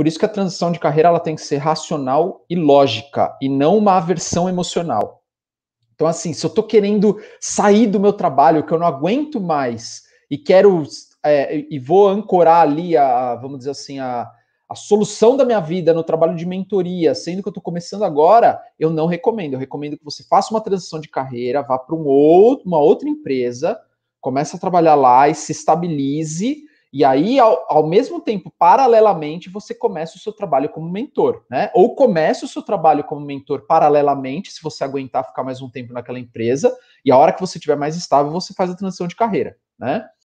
Por isso que a transição de carreira ela tem que ser racional e lógica, e não uma aversão emocional. Então, assim, se eu estou querendo sair do meu trabalho, que eu não aguento mais, e quero, é, e vou ancorar ali, a, vamos dizer assim, a, a solução da minha vida no trabalho de mentoria, sendo que eu estou começando agora, eu não recomendo. Eu recomendo que você faça uma transição de carreira, vá para um outro, uma outra empresa, comece a trabalhar lá e se estabilize e aí, ao, ao mesmo tempo, paralelamente, você começa o seu trabalho como mentor, né? Ou começa o seu trabalho como mentor paralelamente, se você aguentar ficar mais um tempo naquela empresa, e a hora que você estiver mais estável, você faz a transição de carreira, né?